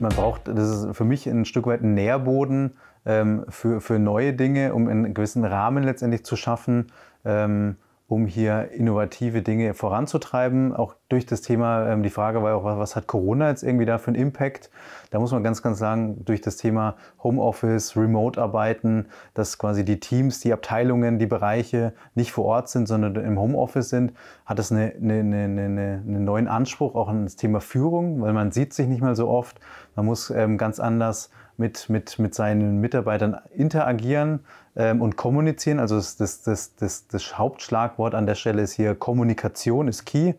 man braucht, das ist für mich ein Stück weit ein Nährboden ähm, für, für neue Dinge, um einen gewissen Rahmen letztendlich zu schaffen, ähm, um hier innovative Dinge voranzutreiben, auch durch das Thema, ähm, die Frage war ja auch, was hat Corona jetzt irgendwie da für einen Impact? Da muss man ganz, ganz sagen, durch das Thema Homeoffice, Remote-Arbeiten, dass quasi die Teams, die Abteilungen, die Bereiche nicht vor Ort sind, sondern im Homeoffice sind, hat das eine, eine, eine, einen neuen Anspruch auch an das Thema Führung, weil man sieht sich nicht mal so oft. Man muss ähm, ganz anders mit, mit, mit seinen Mitarbeitern interagieren ähm, und kommunizieren. Also das, das, das, das, das Hauptschlagwort an der Stelle ist hier Kommunikation ist key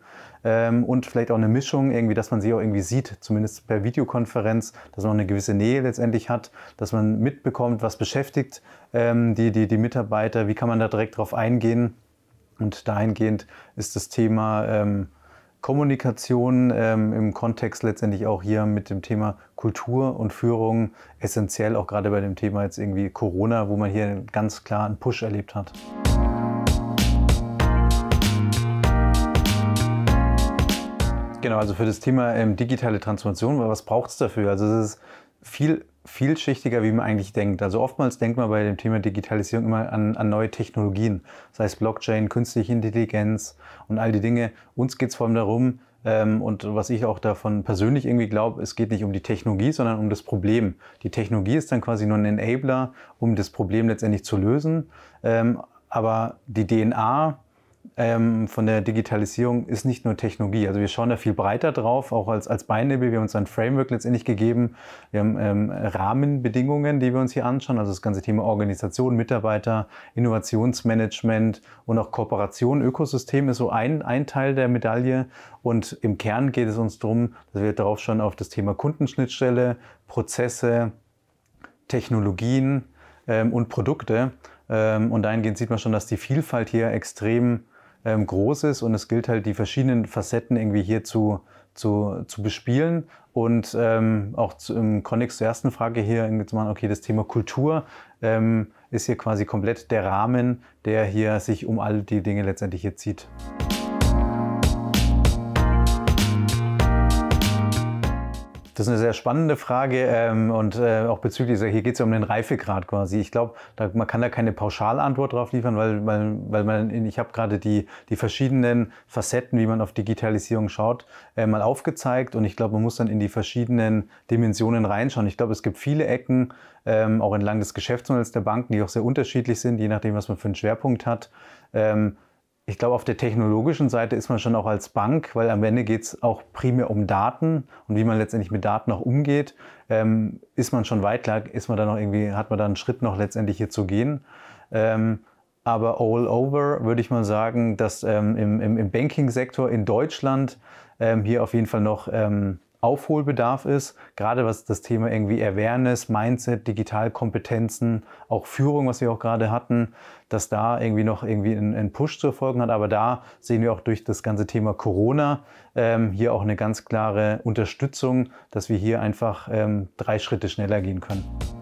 ähm, und vielleicht auch eine Mischung, irgendwie, dass man sie auch irgendwie sieht, zumindest per Videokonferenz, dass man eine gewisse Nähe letztendlich hat, dass man mitbekommt, was beschäftigt ähm, die, die, die Mitarbeiter, wie kann man da direkt drauf eingehen. Und dahingehend ist das Thema ähm, Kommunikation ähm, im Kontext letztendlich auch hier mit dem Thema Kultur und Führung essentiell, auch gerade bei dem Thema jetzt irgendwie Corona, wo man hier ganz klar einen Push erlebt hat. Genau, also für das Thema ähm, digitale Transformation, was braucht es dafür? Also es ist viel vielschichtiger, wie man eigentlich denkt. Also oftmals denkt man bei dem Thema Digitalisierung immer an, an neue Technologien, sei es Blockchain, künstliche Intelligenz und all die Dinge. Uns geht es vor allem darum, ähm, und was ich auch davon persönlich irgendwie glaube, es geht nicht um die Technologie, sondern um das Problem. Die Technologie ist dann quasi nur ein Enabler, um das Problem letztendlich zu lösen. Ähm, aber die DNA ähm, von der Digitalisierung ist nicht nur Technologie. Also wir schauen da viel breiter drauf, auch als, als Beinlabel. Wir haben uns ein Framework letztendlich gegeben. Wir haben ähm, Rahmenbedingungen, die wir uns hier anschauen. Also das ganze Thema Organisation, Mitarbeiter, Innovationsmanagement und auch Kooperation. Ökosystem ist so ein, ein Teil der Medaille. Und im Kern geht es uns darum, dass wir darauf schon auf das Thema Kundenschnittstelle, Prozesse, Technologien ähm, und Produkte ähm, und dahingehend sieht man schon, dass die Vielfalt hier extrem ähm, groß ist und es gilt halt die verschiedenen Facetten irgendwie hier zu, zu, zu bespielen und ähm, auch zu, im Kontext zur ersten Frage hier irgendwie zu machen, okay, das Thema Kultur ähm, ist hier quasi komplett der Rahmen, der hier sich um all die Dinge letztendlich hier zieht. Das ist eine sehr spannende Frage ähm, und äh, auch bezüglich, hier geht es ja um den Reifegrad quasi. Ich glaube, man kann da keine Pauschalantwort drauf liefern, weil, weil, weil man, ich habe gerade die, die verschiedenen Facetten, wie man auf Digitalisierung schaut, äh, mal aufgezeigt und ich glaube, man muss dann in die verschiedenen Dimensionen reinschauen. Ich glaube, es gibt viele Ecken, ähm, auch entlang des Geschäftsmodells der Banken, die auch sehr unterschiedlich sind, je nachdem, was man für einen Schwerpunkt hat. Ähm, ich glaube, auf der technologischen Seite ist man schon auch als Bank, weil am Ende geht es auch primär um Daten und wie man letztendlich mit Daten auch umgeht. Ähm, ist man schon weit, klar, ist man da noch irgendwie, hat man da einen Schritt noch letztendlich hier zu gehen. Ähm, aber all over würde ich mal sagen, dass ähm, im, im, Banking-Sektor in Deutschland ähm, hier auf jeden Fall noch ähm, Aufholbedarf ist, gerade was das Thema irgendwie Awareness, Mindset, Digitalkompetenzen, auch Führung, was wir auch gerade hatten, dass da irgendwie noch irgendwie ein, ein Push zu erfolgen hat. Aber da sehen wir auch durch das ganze Thema Corona ähm, hier auch eine ganz klare Unterstützung, dass wir hier einfach ähm, drei Schritte schneller gehen können.